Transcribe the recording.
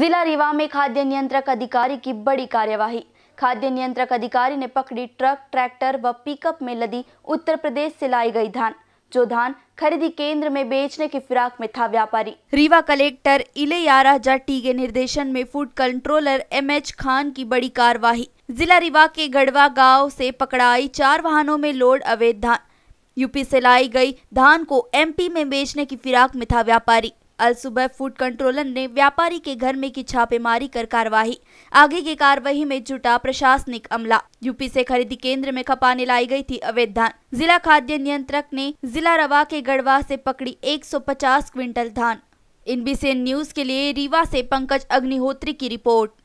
जिला रीवा में खाद्य नियंत्रक अधिकारी की बड़ी कार्यवाही खाद्य नियंत्रक अधिकारी ने पकड़ी ट्रक ट्रैक्टर व पिकअप में लदी उत्तर प्रदेश से लाई गई धान जो धान खरीदी केंद्र में बेचने की फिराक में था व्यापारी रीवा कलेक्टर इले यारा जाटी के निर्देशन में food controller M H Khan की बड़ी कार्यवाही जिला रीवा के गढ़वा गांव से पकड़ाई चार वाहनों में लोड अवैध धान यूपी से लाई गई धान को एमपी में बेचने की फिराक में था व्यापारी अल सुबह फूड कंट्रोलर ने व्यापारी के घर में की छापेमारी कर कार्रवाई आगे की कार्रवाई में जुटा प्रशासनिक अमला यूपी से खरीदी केंद्र में खपाने लाई गई थी अवैध धान जिला खाद्य नियंत्रक ने जिला रवा के गढ़वा से पकड़ी 150 क्विंटल धान एनबीसी न्यूज के लिए रीवा से पंकज अग्निहोत्री की रिपोर्ट